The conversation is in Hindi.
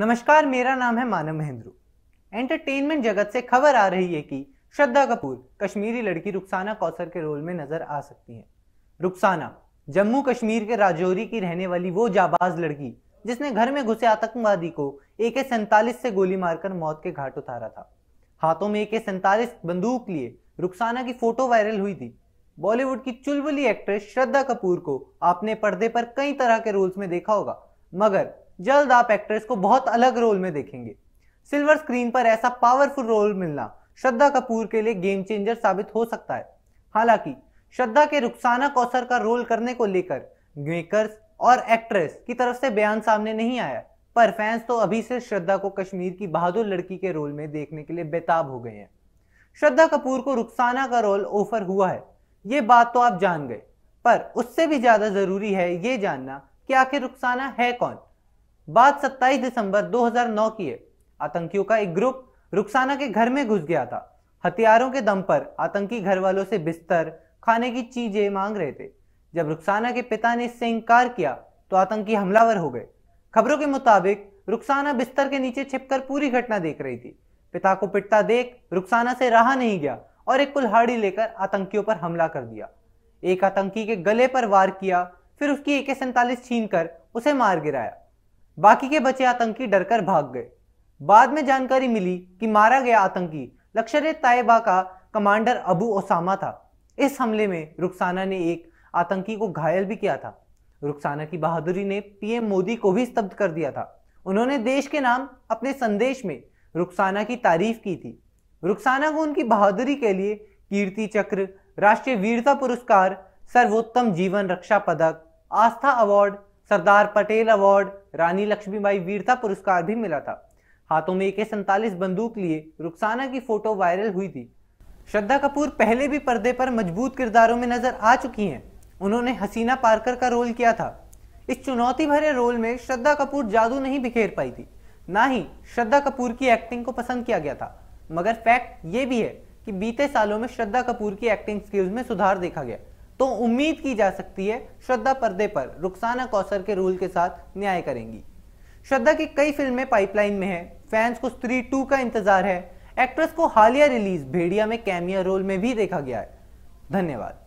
नमस्कार मेरा नाम है मानव महेंद्रू एंटरटेनमेंट जगत से खबर आ रही है कि श्रद्धा कपूर कश्मीरी लड़की रुखसाना कौसर के रोल में नजर आ सकती हैं रुखसाना जम्मू कश्मीर के राजौरी की रहने वाली वो जाबाज लड़की जिसने घर में घुसे आतंकवादी को ए के सैंतालीस से गोली मारकर मौत के घाट उतारा था हाथों में ए के सैंतालीस बंदूक लिए रुखसाना की फोटो वायरल हुई थी बॉलीवुड की चुलबुली एक्ट्रेस श्रद्धा कपूर को आपने पर्दे पर कई तरह के रोल्स में देखा होगा मगर जल्द आप एक्ट्रेस को बहुत अलग रोल में देखेंगे सिल्वर स्क्रीन पर ऐसा पावरफुल रोल मिलना श्रद्धा कपूर के लिए गेम चेंजर साबित हो सकता है हालांकि श्रद्धा के रुखसाना कौसर का रोल करने को लेकर मेकर्स और एक्ट्रेस की तरफ से बयान सामने नहीं आया पर फैंस तो अभी से श्रद्धा को कश्मीर की बहादुर लड़की के रोल में देखने के लिए बेताब हो गए हैं श्रद्धा कपूर को रुखसाना का रोल ऑफर हुआ है ये बात तो आप जान गए पर उससे भी ज्यादा जरूरी है ये जानना कि आखिर रुखसाना है कौन बात 27 दिसंबर 2009 की है आतंकियों का एक ग्रुप रुखसाना के घर में घुस गया था हथियारों के दम पर आतंकी घर वालों से बिस्तर खाने की चीजें मांग रहे थे जब रुखसाना के पिता ने इससे इनकार किया तो आतंकी हमलावर हो गए खबरों के मुताबिक रुखसाना बिस्तर के नीचे छिपकर पूरी घटना देख रही थी पिता को पिटता देख रुखसाना से रहा नहीं गया और एक कुल्हाड़ी लेकर आतंकियों पर हमला कर दिया एक आतंकी के गले पर वार किया फिर उसकी एके सैंतालीस छीन कर उसे मार गिराया बाकी के बचे आतंकी डरकर भाग गए बाद में जानकारी मिली कि मारा गया आतंकी लक्षर ए तायबा का कमांडर अबू ओसामा था इस हमले में रुखसाना ने एक आतंकी को घायल भी किया था रुखसाना की बहादुरी ने पीएम मोदी को भी स्तब्ध कर दिया था उन्होंने देश के नाम अपने संदेश में रुखसाना की तारीफ की थी रुखसाना को उनकी बहादुरी के लिए कीर्ति चक्र राष्ट्रीय वीरता पुरस्कार सर्वोत्तम जीवन रक्षा पदक आस्था अवार्ड सरदार पटेल अवार्ड रानी लक्ष्मीबाई वीरता पुरस्कार भी मिला था हाथों में एक सैतालीस बंदूक लिए रुखसाना की फोटो वायरल हुई थी श्रद्धा कपूर पहले भी पर्दे पर मजबूत किरदारों में नजर आ चुकी हैं उन्होंने हसीना पार्कर का रोल किया था इस चुनौती भरे रोल में श्रद्धा कपूर जादू नहीं बिखेर पाई थी ना ही श्रद्धा कपूर की एक्टिंग को पसंद किया गया था मगर फैक्ट ये भी है कि बीते सालों में श्रद्धा कपूर की एक्टिंग स्किल्स में सुधार देखा गया तो उम्मीद की जा सकती है श्रद्धा पर्दे पर रुखसाना कौसर के रूल के साथ न्याय करेंगी श्रद्धा की कई फिल्में पाइपलाइन में है फैंस को स्त्री टू का इंतजार है एक्ट्रेस को हालिया रिलीज भेड़िया में कैमिया रोल में भी देखा गया है धन्यवाद